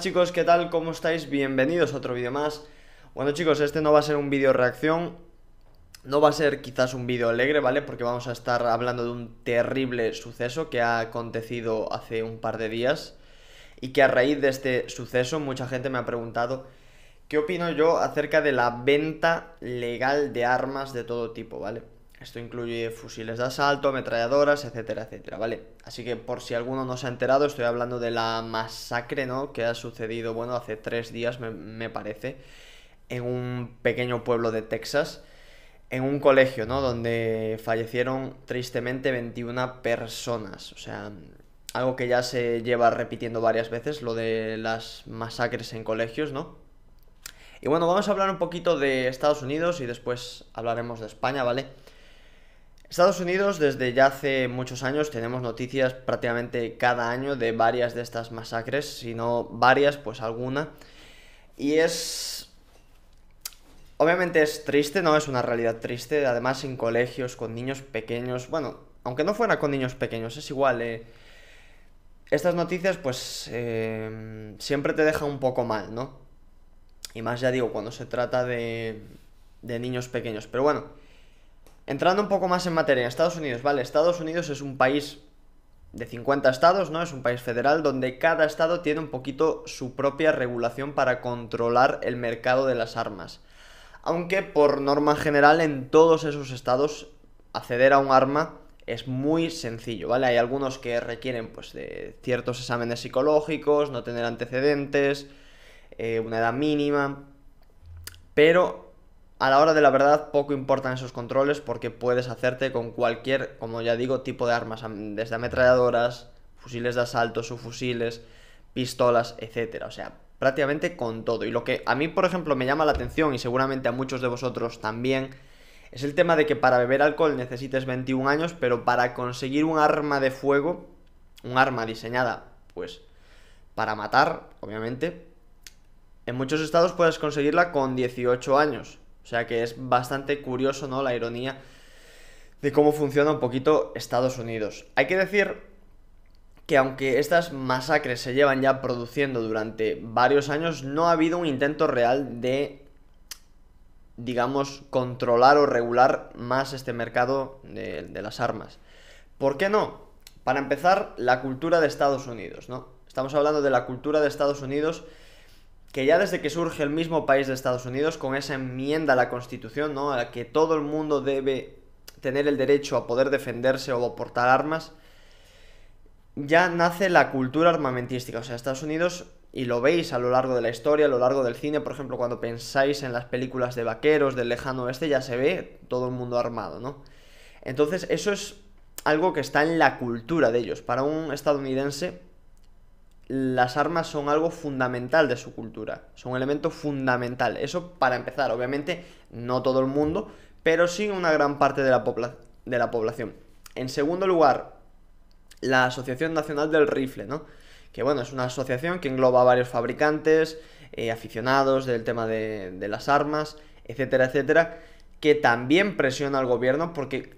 chicos, ¿qué tal? ¿Cómo estáis? Bienvenidos a otro vídeo más. Bueno chicos, este no va a ser un vídeo reacción, no va a ser quizás un vídeo alegre, ¿vale? Porque vamos a estar hablando de un terrible suceso que ha acontecido hace un par de días y que a raíz de este suceso mucha gente me ha preguntado qué opino yo acerca de la venta legal de armas de todo tipo, ¿vale? Esto incluye fusiles de asalto, ametralladoras, etcétera, etcétera, ¿vale? Así que por si alguno no se ha enterado, estoy hablando de la masacre, ¿no? Que ha sucedido, bueno, hace tres días, me, parece, en un pequeño pueblo de Texas, en un colegio, ¿no? Donde fallecieron tristemente 21 personas. O sea, algo que ya se lleva repitiendo varias veces, lo de las masacres en colegios, ¿no? Y bueno, vamos a hablar un poquito de Estados Unidos y después hablaremos de España, ¿vale? Estados Unidos desde ya hace muchos años tenemos noticias prácticamente cada año de varias de estas masacres, si no varias, pues alguna. Y es... Obviamente es triste, ¿no? Es una realidad triste, además en colegios, con niños pequeños, bueno, aunque no fuera con niños pequeños, es igual. Eh. Estas noticias pues em, siempre te dejan un poco mal, ¿no? Y más ya digo, cuando se trata de, de niños pequeños. Pero bueno, Entrando un poco más en materia, Estados Unidos, vale, Estados Unidos es un país de 50 estados, ¿no? Es un país federal donde cada estado tiene un poquito su propia regulación para controlar el mercado de las armas. Aunque por norma general en todos esos estados acceder a un arma es muy sencillo, ¿vale? Hay algunos que requieren pues de ciertos exámenes psicológicos, no tener antecedentes, eh, una edad mínima, pero a la hora de la verdad, poco importan esos controles porque puedes hacerte con cualquier, como ya digo, tipo de armas, desde ametralladoras, fusiles de asalto, subfusiles, pistolas, etcétera. O sea, prácticamente con todo. Y lo que a mí, por ejemplo, me llama la atención y seguramente a muchos de vosotros también, es el tema de que para beber alcohol necesites 21 años, pero para conseguir un arma de fuego, un arma diseñada, pues, para matar, obviamente, en muchos estados puedes conseguirla con 18 años. O sea que es bastante curioso, ¿no? La ironía de cómo funciona un poquito Estados Unidos. Hay que decir que aunque estas masacres se llevan ya produciendo durante varios años, no ha habido un intento real de, digamos, controlar o regular más este mercado de, de las armas. ¿Por qué no? Para empezar, la cultura de Estados Unidos, ¿no? Estamos hablando de la cultura de Estados Unidos que ya desde que surge el mismo país de Estados Unidos, con esa enmienda a la Constitución, ¿no? A la que todo el mundo debe tener el derecho a poder defenderse o a portar armas, ya nace la cultura armamentística. O sea, Estados Unidos, y lo veis a lo largo de la historia, a lo largo del cine, por ejemplo, cuando pensáis en las películas de vaqueros del lejano oeste, ya se ve todo el mundo armado, ¿no? Entonces, eso es algo que está en la cultura de ellos. Para un estadounidense, las armas son algo fundamental de su cultura, son un elemento fundamental. Eso para empezar, obviamente no todo el mundo, pero sí una gran parte de la, de la población. En segundo lugar, la Asociación Nacional del Rifle, ¿no? Que bueno, es una asociación que engloba a varios fabricantes, eh, aficionados del tema de, de las armas, etcétera, etcétera, que también presiona al gobierno porque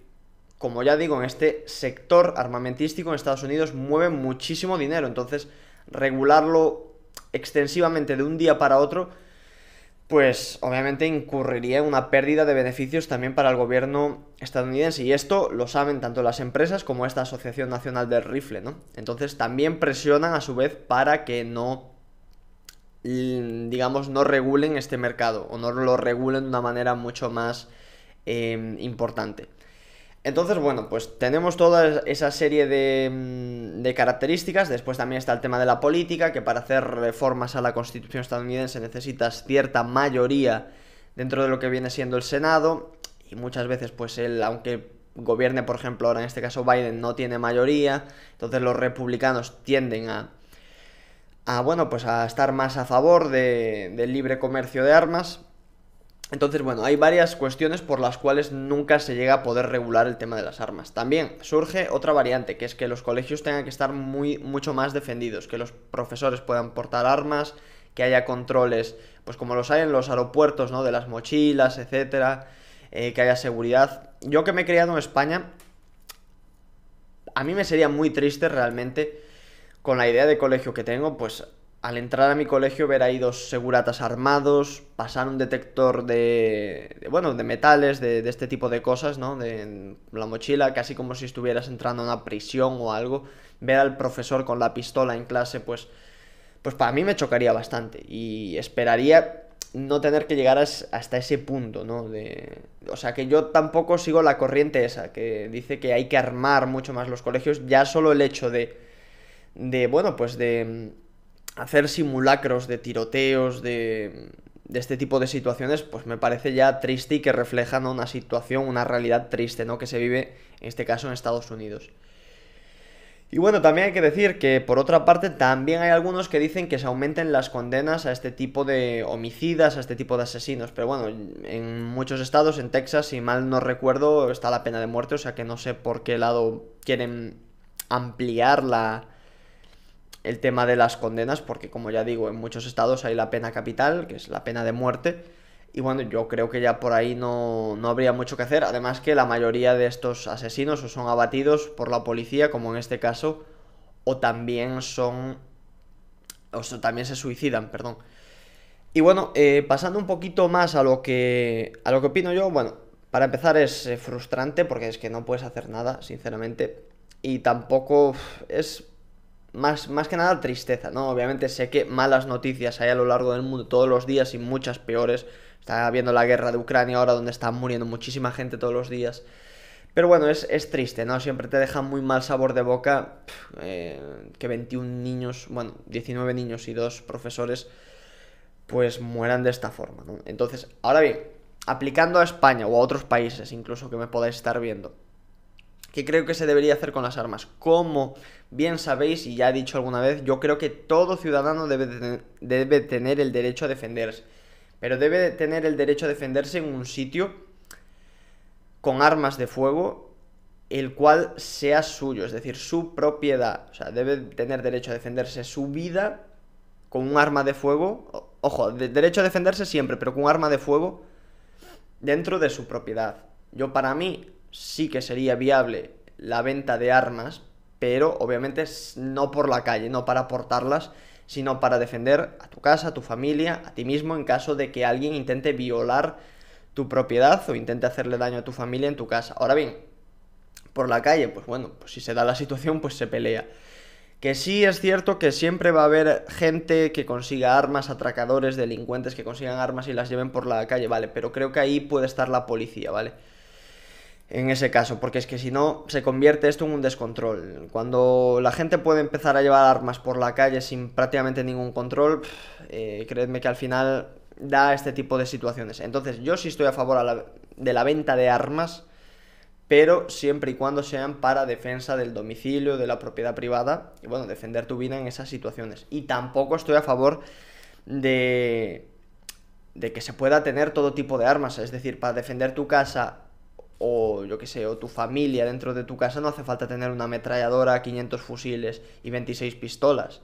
como ya digo, en este sector armamentístico en Estados Unidos mueve muchísimo dinero. Entonces, regularlo extensivamente de un día para otro, pues obviamente incurriría en una pérdida de beneficios también para el gobierno estadounidense. Y esto lo saben tanto las empresas como esta Asociación Nacional del Rifle, ¿no? Entonces también presionan a su vez para que no, mm, digamos, no regulen este mercado o no lo regulen de una manera mucho más eh, importante. Entonces, bueno, pues tenemos toda esa serie mm, de, características. Después también está el tema de la política, que para hacer reformas a la Constitución estadounidense necesitas cierta mayoría dentro de lo que viene siendo el Senado. Y muchas veces, pues él, aunque gobierne, por ejemplo, ahora en este caso Biden, no tiene mayoría. Entonces los republicanos tienden a, a bueno, pues a estar más a favor del libre comercio de armas. Entonces, bueno, hay varias cuestiones por las cuales nunca se llega a poder regular el tema de las armas. También surge otra variante, que es que los colegios tengan que estar muy, mucho más defendidos, que los profesores puedan portar armas, que haya controles, pues como los hay en los aeropuertos, ¿no? De las mochilas, etcétera, eh, que haya seguridad. Yo que me he criado en España, a mí me sería muy triste realmente con la idea de colegio que tengo, pues al entrar a mi colegio ver ahí dos seguratas armados, pasar un detector de, bueno, de metales, de, este tipo de cosas, ¿no? De la mochila, casi como si estuvieras entrando a una prisión o algo, ver al profesor con la pistola en clase, pues, pues para mí me chocaría bastante y esperaría no tener que llegar hasta ese punto, ¿no? De... O sea, que yo tampoco sigo la corriente esa, que dice que hay que armar mucho más los colegios, ya solo el hecho de, de bueno, pues de hacer simulacros de tiroteos, de, de este tipo de situaciones, pues me parece ya triste y que reflejan una situación, una realidad triste, ¿no? Que se vive, en este caso, en Estados Unidos. Y bueno, también hay que decir que por otra parte también hay algunos que dicen que se aumenten las condenas a este tipo de homicidas, a este tipo de asesinos. Pero bueno, en muchos estados, en Texas, si mal no recuerdo, está la pena de muerte, o sea que no sé por qué lado quieren ampliarla el tema de las condenas, porque como ya digo, en muchos estados hay la pena capital, que es la pena de muerte, y bueno, yo creo que ya por ahí no, no habría mucho que hacer, además que la mayoría de estos asesinos o son abatidos por la policía, como en este caso, o también son... o también se suicidan, perdón. Y bueno, eh, pasando un poquito más a lo que, a lo que opino yo, bueno, para empezar es eh, frustrante porque es que no puedes hacer nada, sinceramente, y tampoco es más, que nada tristeza, ¿no? Obviamente sé que malas noticias hay a lo largo del mundo todos los días y muchas peores. Está habiendo la guerra de Ucrania ahora donde están muriendo muchísima gente todos los días. Pero bueno, es, triste, ¿no? Siempre te deja muy mal sabor de boca eh, que 21 niños, bueno, 19 niños y dos profesores, pues mueran de esta forma, ¿no? Entonces, ahora bien, aplicando a España o a otros países incluso que me podáis estar viendo, que creo que se debería hacer con las armas. Como bien sabéis, y ya he dicho alguna vez, yo creo que todo ciudadano debe, tener, el derecho a defenderse. Pero debe tener el derecho a defenderse en un sitio con armas de fuego, el cual sea suyo, es decir, su propiedad. O sea, debe tener derecho a defenderse su vida con un arma de fuego. Ojo, derecho a defenderse siempre, pero con un arma de fuego dentro de su propiedad. Yo para mí, sí que sería viable la venta de armas, pero obviamente no por la calle, no para portarlas, sino para defender a tu casa, a tu familia, a ti mismo en caso de que alguien intente violar tu propiedad o intente hacerle daño a tu familia en tu casa. Ahora bien, por la calle, pues bueno, pues si se da la situación, pues se pelea. Que sí es cierto que siempre va a haber gente que consiga armas, atracadores, delincuentes que consigan armas y las lleven por la calle, ¿vale? Pero creo que ahí puede estar la policía, ¿vale? en ese caso, porque es que si no se convierte esto en un descontrol. Cuando la gente puede empezar a llevar armas por la calle sin prácticamente ningún control, eh, creedme que al final da este tipo de situaciones. Entonces yo sí estoy a favor de la venta de armas, pero siempre y cuando sean para defensa del domicilio, de la propiedad privada, y bueno, defender tu vida en esas situaciones. Y tampoco estoy a favor de de que se pueda tener todo tipo de armas, es decir, para defender tu casa o yo que sé, o tu familia dentro de tu casa, no hace falta tener una ametralladora, 500 fusiles y 26 pistolas.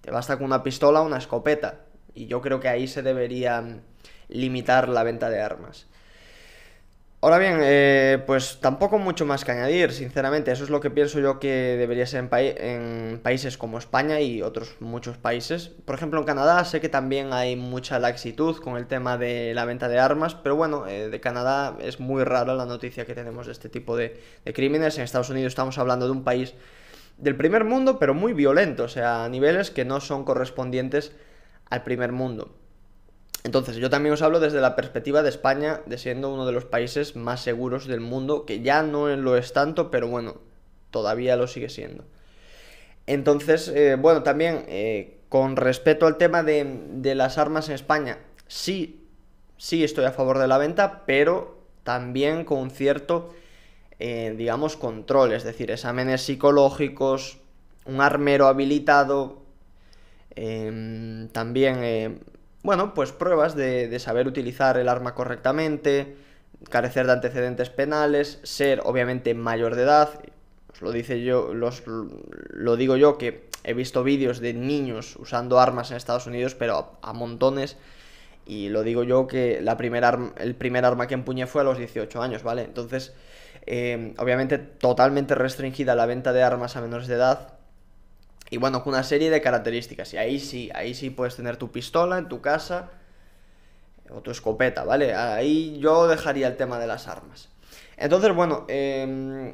Te basta con una pistola o una escopeta. Y yo creo que ahí se debería limitar la venta de armas. Ahora bien, eh, pues tampoco mucho más que añadir, sinceramente. Eso es lo que pienso yo que debería ser en, países como España y otros muchos países. Por ejemplo, en Canadá sé que también hay mucha laxitud con el tema de la venta de armas, pero bueno, eh, de Canadá es muy rara la noticia que tenemos de este tipo de, de crímenes. En Estados Unidos estamos hablando de un país del primer mundo, pero muy violento, o sea, a niveles que no son correspondientes al primer mundo. Entonces, yo también os hablo desde la perspectiva de España, de siendo uno de los países más seguros del mundo, que ya no lo es tanto, pero bueno, todavía lo sigue siendo. Entonces, eh, bueno, también eh, con respecto al tema de, las armas en España, sí, sí estoy a favor de la venta, pero también con cierto, eh, digamos, control, es decir, exámenes psicológicos, un armero habilitado, em, también bueno, pues pruebas de, saber utilizar el arma correctamente, carecer de antecedentes penales, ser obviamente mayor de edad. Os lo dice yo, los, lo digo yo que he visto vídeos de niños usando armas en Estados Unidos, pero a, montones. Y lo digo yo que la el primer arma que empuñé fue a los 18 años, ¿vale? Entonces, eh, obviamente totalmente restringida la venta de armas a menores de edad. Y bueno, con una serie de características. Y ahí sí, ahí sí puedes tener tu pistola en tu casa eh, o tu escopeta, ¿vale? Ahí yo dejaría el tema de las armas. Entonces, bueno, em,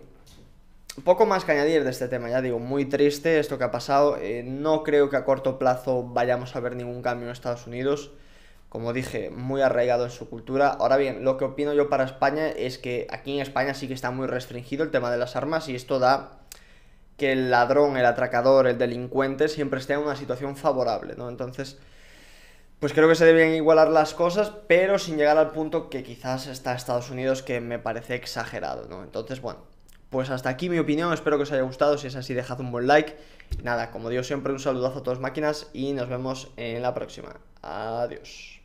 poco más que añadir de este tema, ya digo, muy triste esto que ha pasado. Eh, no creo que a corto plazo vayamos a ver ningún cambio en Estados Unidos. Como dije, muy arraigado en su cultura. Ahora bien, lo que opino yo para España es que aquí en España sí que está muy restringido el tema de las armas y esto da que el ladrón, el atracador, el delincuente siempre esté en una situación favorable, ¿no? Entonces, pues creo que se deben igualar las cosas, pero sin llegar al punto que quizás está Estados Unidos, que me parece exagerado, ¿no? Entonces, bueno, pues hasta aquí mi opinión, espero que os haya gustado, si es así dejad un buen like. Nada, como digo siempre, un saludazo a todas máquinas y nos vemos en la próxima. Adiós.